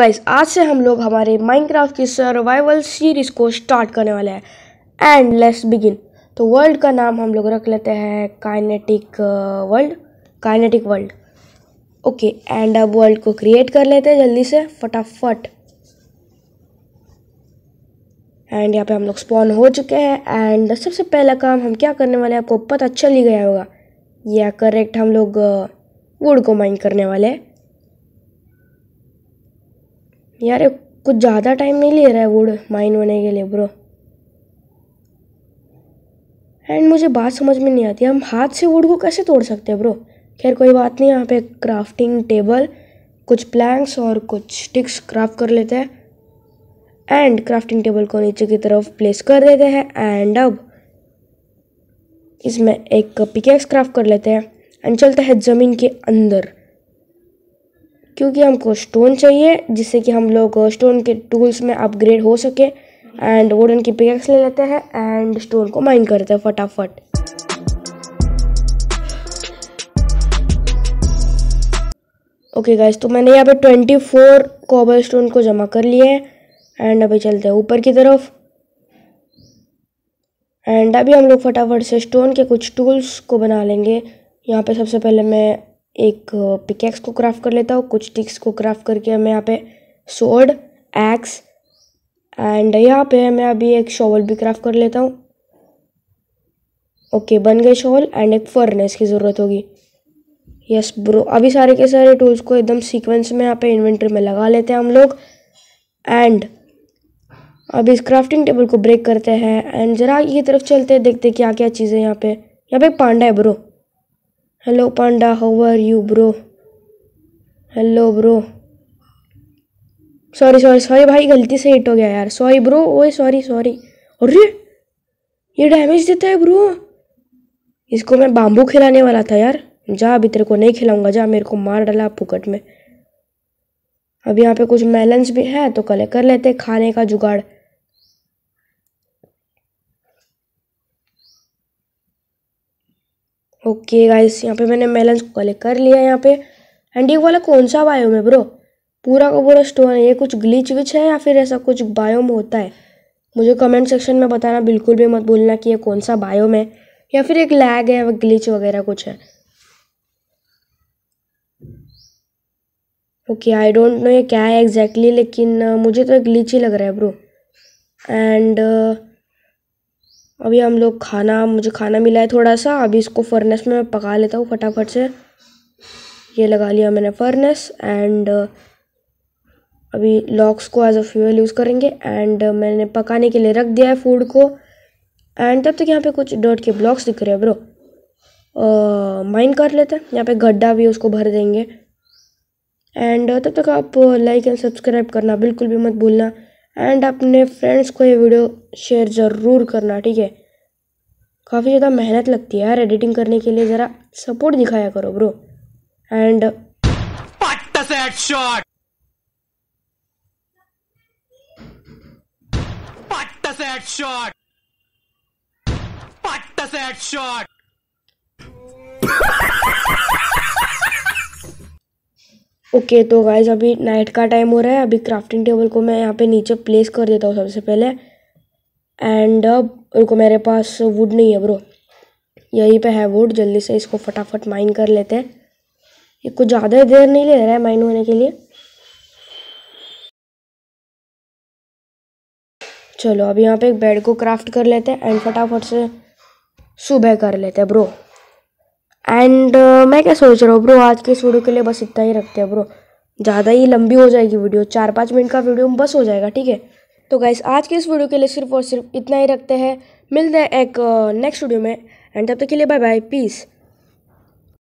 Guys तो आज से हम लोग हमारे माइनक्राफ्ट की सर्वाइवल सीरीज को स्टार्ट करने वाले हैं एंड लेट्स बिगिन तो वर्ल्ड का नाम हम लोग रख लेते हैं kinetic world kinetic world okay and अब वर्ल्ड को क्रिएट कर लेते हैं जल्दी से फटाफट एंड यहाँ पे हम लोग स्पॉन हो चुके हैं एंड सबसे पहला काम हम क्या करने वाले हैं आपको पता चल ही गया होगा या करेक्ट हम लोग वुड uh, को माइन करने वाले हैं यार कुछ ज़्यादा टाइम नहीं ले रहा है वुड माइन होने के लिए ब्रो एंड मुझे बात समझ में नहीं आती हम हाथ से वुड को कैसे तोड़ सकते हैं ब्रो खैर कोई बात नहीं यहाँ पे क्राफ्टिंग टेबल कुछ प्लैंक्स और कुछ स्टिक्स क्राफ्ट कर लेते हैं एंड क्राफ्टिंग टेबल को नीचे की तरफ प्लेस कर देते हैं एंड अब इसमें एक पिकेक्स क्राफ्ट कर लेते हैं एंड चलते हैं ज़मीन के अंदर क्योंकि हमको स्टोन चाहिए जिससे कि हम लोग स्टोन uh, के टूल्स में अपग्रेड हो सके एंड वुडन की पिकेक्स ले लेते हैं एंड स्टोन को माइन करते हैं फटाफट ओके गाइस तो मैंने यहाँ पे ट्वेंटी फोर कॉबल स्टोन को जमा कर लिए हैं एंड अभी चलते हैं ऊपर की तरफ एंड अभी हम लोग फटाफट से स्टोन के कुछ टूल्स को बना लेंगे यहाँ पे सबसे पहले मैं एक पिकेक्स को क्राफ्ट कर लेता हूँ कुछ टिक्स को क्राफ्ट करके हमें यहाँ पे सोड एक्स एंड यहाँ पे मैं अभी एक शॉवल भी क्राफ्ट कर लेता हूँ ओके बन गए शॉवल एंड एक फर्नेस की ज़रूरत होगी यस ब्रो अभी सारे के सारे टूल्स को एकदम सीक्वेंस में यहाँ पे इन्वेंट्री में लगा लेते हैं हम लोग एंड अभी इस क्राफ्टिंग टेबल को ब्रेक करते हैं एंड ज़रा ये तरफ चलते हैं देखते हैं क्या क्या चीज़ें यहाँ पे यहाँ पे पांडा है bro hello panda how are you bro hello bro sorry sorry sorry भाई गलती से हिट हो गया यार सॉरी ब्रो ओए सॉरी सॉरी अरे ये डैमेज देता है ब्रो इसको मैं बाम्बू खिलाने वाला था यार जा अभी तेरे को नहीं खिलाऊंगा जा मेरे को मार डाला पुकट में अब यहाँ पे कुछ मेलन्स भी है तो कलेक्ट कर लेते खाने का जुगाड़ ओके गाइस यहाँ पे मैंने मेलन कलेक्ट कर लिया यहाँ पे एंड ये वाला कौन सा बायोम है ब्रो पूरा का पूरा स्टोन है ये कुछ ग्लिच विच है या फिर ऐसा कुछ बायोम होता है मुझे कमेंट सेक्शन में बताना बिल्कुल भी मत बोलना कि ये कौन सा बायोम है या फिर एक लैग है ग्लिच वगैरह कुछ है ओके आई डोंट नो ये क्या है एग्जैक्टली exactly, लेकिन मुझे तो ग्लिच ही लग रहा है ब्रो एंड अभी हम लोग खाना मुझे खाना मिला है थोड़ा सा अभी इसको फर्नेस में मैं पका लेता हूँ फटाफट से ये लगा लिया मैंने फर्नेस एंड अभी लॉक्स को एज अ फ्यूल यूज़ करेंगे एंड मैंने पकाने के लिए रख दिया है फूड को एंड तब तक यहाँ पे कुछ डर्ट के ब्लॉक्स दिख रहे हैं ब्रो माइन कर लेते हैं यहाँ पे गड्ढा भी उसको भर देंगे एंड तब तक आप लाइक एंड सब्सक्राइब करना बिल्कुल भी मत भूलना एंड अपने फ्रेंड्स को ये वीडियो शेयर ज़रूर करना ठीक है काफ़ी ज़्यादा मेहनत लगती है यार एडिटिंग करने के लिए ज़रा सपोर्ट दिखाया करो bro and Shot! But the set shot! Okay okay, तो गाइज अभी नाइट का टाइम हो रहा है अभी क्राफ्टिंग टेबल को मैं यहाँ पे नीचे प्लेस कर देता हूँ सबसे पहले एंड अब रुको मेरे पास वुड नहीं है ब्रो यहीं पे है वुड जल्दी से इसको फटाफट माइन कर लेते हैं ये कुछ ज़्यादा देर नहीं ले रहा है माइन होने के लिए चलो अब यहाँ पे एक बेड को क्राफ्ट कर लेते हैं एंड फटाफट से सुबह कर लेते हैं ब्रो एंड uh, मैं क्या सोच रहा हूँ ब्रो आज के इस वीडियो के लिए बस इतना ही रखते हैं ब्रो ज़्यादा ही लंबी हो जाएगी वीडियो चार पाँच मिनट का वीडियो बस हो जाएगा ठीक है तो गाइस आज के इस वीडियो के लिए सिर्फ और सिर्फ इतना ही रखते हैं मिलते हैं एक नेक्स्ट uh, वीडियो में एंड तब तक के लिए बाय बाय पीस